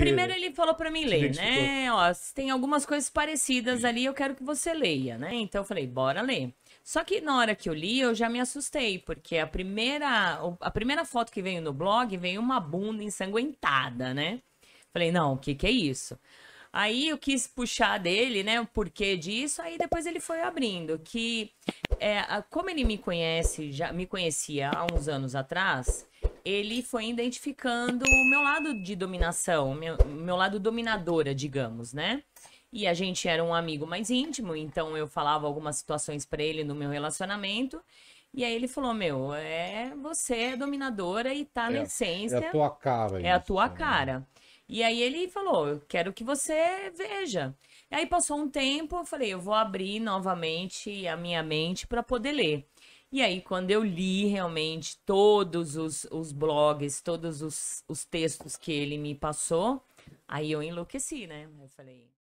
Primeiro ele falou para mim ler, né? Ó, tem algumas coisas parecidas ali, eu quero que você leia, né? Então eu falei, bora ler. Só que na hora que eu li, eu já me assustei, porque a primeira, a primeira foto que veio no blog veio uma bunda ensanguentada, né? Falei, não, o que, que é isso? Aí eu quis puxar dele, né, o porquê disso, aí depois ele foi abrindo. Que é, como ele me conhece, já me conhecia há uns anos atrás, ele foi identificando o meu lado de dominação, meu, meu lado dominadora, digamos, né? E a gente era um amigo mais íntimo, então eu falava algumas situações para ele no meu relacionamento. E aí ele falou: Meu, é você é dominadora e tá é, na essência. É a tua cara. É isso, a tua né? cara. E aí ele falou: Eu quero que você veja. E aí passou um tempo, eu falei: Eu vou abrir novamente a minha mente para poder ler. E aí, quando eu li realmente todos os, os blogs, todos os, os textos que ele me passou, aí eu enlouqueci, né? Eu falei,